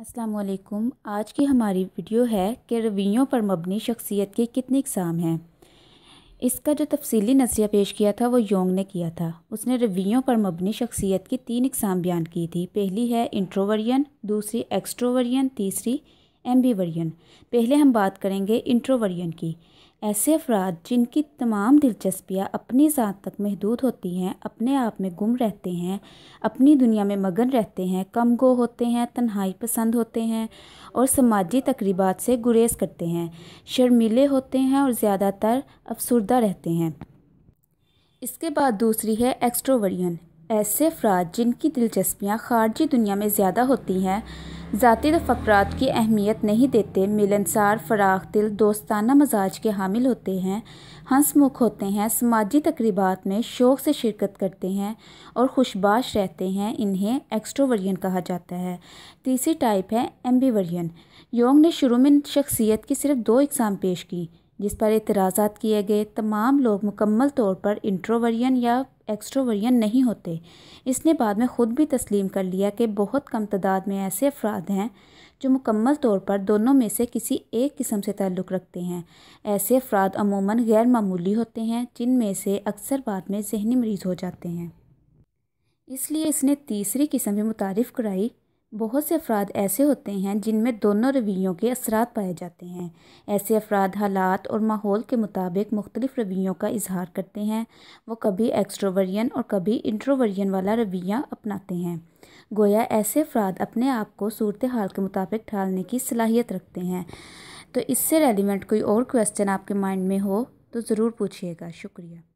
असलकुम आज की हमारी वीडियो है कि रवियों पर मबनी शख्सियत के कितने इकसाम हैं इसका जो तफसीली नज़रिया पेश किया था वो योंग ने किया था उसने रवियों पर मबनी शख्सियत की तीन इकसाम बयान की थी पहली है इंट्रोवर्यन दूसरी एक्स्ट्रोवर्यन तीसरी एम्बीवर्यन पहले हम बात करेंगे इंट्रोवर्यन की ऐसे अफराद जिनकी तमाम दिलचस्पियाँ अपनी ज़ात तक महदूद होती हैं अपने आप में गुम रहते हैं अपनी दुनिया में मगन रहते हैं कम गो होते हैं तन्हाई पसंद होते हैं और समाजी तकरीबात से गुरेज करते हैं शर्मीले होते हैं और ज़्यादातर अफसरदा रहते हैं इसके बाद दूसरी है एक्स्ट्रोवरियन ऐसे अफराद जिनकी दिलचस्पियाँ खारजी दुनिया में ज़्यादा होती हैं ज़ाती दफ़रात तो की अहमियत नहीं देते मिलनसार फराख दिल दोस्ताना मजाज के हामिल होते हैं हंसमुख होते हैं समाजी तकरीबात में शौक़ से शिरकत करते हैं और खुशबाश रहते हैं इन्हें एक्स्ट्रोवर्यन कहा जाता है तीसरी टाइप है एम्बीवर्यन योंग ने शुरू में शख्सियत की सिर्फ दो इकसाम पेश की जिस पर एतराज़ात किए गए तमाम लोग मुकम्मल तौर पर इंट्रोवरियन या एक्सट्रोवरियन नहीं होते इसने बाद में ख़ुद भी तस्लीम कर लिया कि बहुत कम तादाद में ऐसे अफराद हैं जो मुकम्मल तौर पर दोनों में से किसी एक किस्म से ताल्लुक़ रखते हैं ऐसे अफराद अमूमन गैर मामूली होते हैं जिनमें से अक्सर बाद में जहनी मरीज़ हो जाते हैं इसलिए इसने तीसरी किस्म भी मुतारफ़ कराई बहुत से अफराद ऐसे होते हैं जिनमें दोनों रवैयों के असरात पाए जाते हैं ऐसे अफराद हालात और माहौल के मुताबिक मुख्तलिफ़ रवैयों का इजहार करते हैं वो कभी एक्स्ट्रोवर्यन और कभी इंट्रोवर्जन वाला रवैया अपनाते हैं गोया ऐसे अफराद अपने आप को सूरत हाल के मुताबिक ढालने की सलाहियत रखते हैं तो इससे रेलिवेंट कोई और क्वेश्चन आपके माइंड में हो तो ज़रूर पूछिएगा शुक्रिया